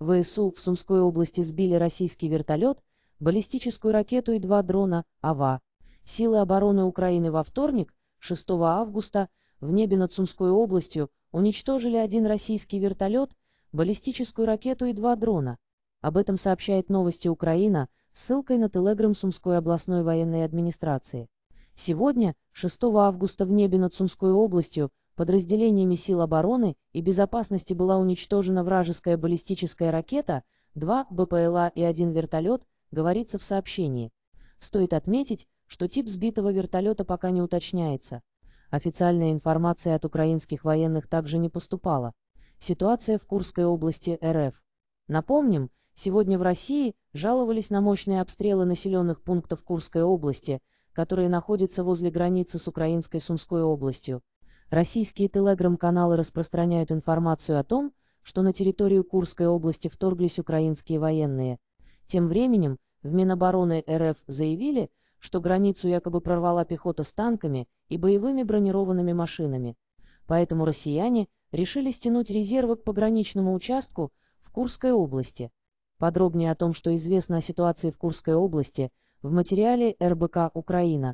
ВСУ в Сумской области сбили российский вертолет, баллистическую ракету и два дрона «Ава». Силы обороны Украины во вторник, 6 августа, в небе над Сумской областью уничтожили один российский вертолет, баллистическую ракету и два дрона. Об этом сообщает новости Украина с ссылкой на телеграм Сумской областной военной администрации. Сегодня, 6 августа в небе над Сумской областью, подразделениями сил обороны и безопасности была уничтожена вражеская баллистическая ракета, два БПЛА и один вертолет, говорится в сообщении. Стоит отметить, что тип сбитого вертолета пока не уточняется. Официальная информация от украинских военных также не поступала. Ситуация в Курской области РФ. Напомним, сегодня в России жаловались на мощные обстрелы населенных пунктов Курской области, которые находятся возле границы с Украинской Сумской областью. Российские телеграм-каналы распространяют информацию о том, что на территорию Курской области вторглись украинские военные. Тем временем, в Минобороны РФ заявили, что границу якобы прорвала пехота с танками и боевыми бронированными машинами. Поэтому россияне решили стянуть резервы к пограничному участку в Курской области. Подробнее о том, что известно о ситуации в Курской области, в материале РБК «Украина».